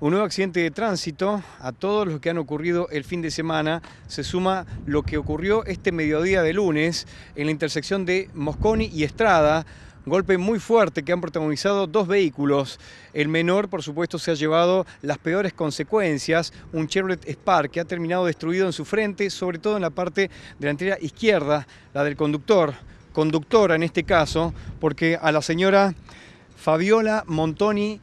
Un nuevo accidente de tránsito, a todos los que han ocurrido el fin de semana, se suma lo que ocurrió este mediodía de lunes en la intersección de Mosconi y Estrada, golpe muy fuerte que han protagonizado dos vehículos. El menor, por supuesto, se ha llevado las peores consecuencias, un Chevrolet Spark que ha terminado destruido en su frente, sobre todo en la parte delantera izquierda, la del conductor, conductora en este caso, porque a la señora Fabiola Montoni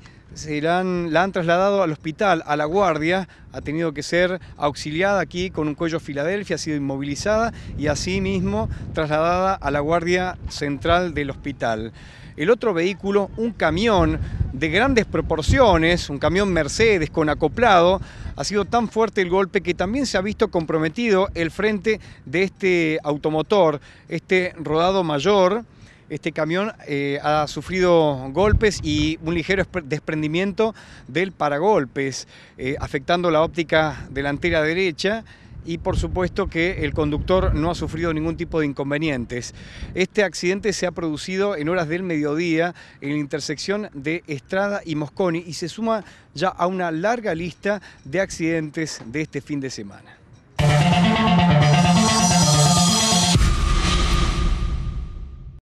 la han, trasladado al hospital, a la guardia, ha tenido que ser auxiliada aquí con un cuello Filadelfia, ha sido inmovilizada y asimismo trasladada a la guardia central del hospital. El otro vehículo, un camión de grandes proporciones, un camión Mercedes con acoplado, ha sido tan fuerte el golpe que también se ha visto comprometido el frente de este automotor, este rodado mayor este camión eh, ha sufrido golpes y un ligero desprendimiento del paragolpes, eh, afectando la óptica delantera derecha y por supuesto que el conductor no ha sufrido ningún tipo de inconvenientes. Este accidente se ha producido en horas del mediodía en la intersección de Estrada y Mosconi y se suma ya a una larga lista de accidentes de este fin de semana.